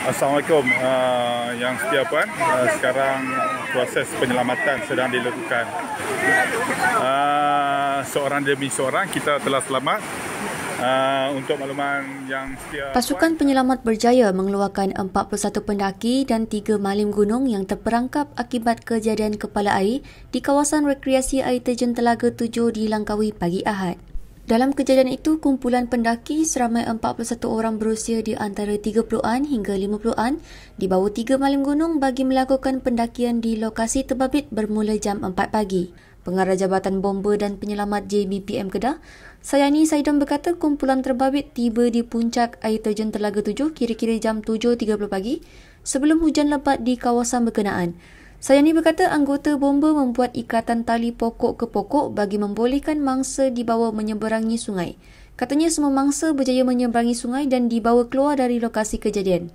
Assalamualaikum uh, yang setia puan uh, sekarang proses penyelamatan sedang dilakukan uh, seorang demi seorang kita telah selamat uh, untuk makluman yang setia Pasukan penyelamat berjaya mengeluarkan 41 pendaki dan 3 malim gunung yang terperangkap akibat kejadian kepala air di kawasan rekreasi air terjun Telaga 7 di Langkawi pagi Ahad dalam kejadian itu, kumpulan pendaki seramai 41 orang berusia di antara 30-an hingga 50-an dibawa tiga malam gunung bagi melakukan pendakian di lokasi terbabit bermula jam 4 pagi. Pengarah Jabatan Bomber dan Penyelamat JBPM Kedah, Sayani Saidon berkata kumpulan terbabit tiba di puncak air terjun Telaga 7 kira-kira jam 7.30 pagi sebelum hujan lebat di kawasan berkenaan. Sayani berkata anggota bomba membuat ikatan tali pokok ke pokok bagi membolehkan mangsa dibawa menyeberangi sungai. Katanya semua mangsa berjaya menyeberangi sungai dan dibawa keluar dari lokasi kejadian.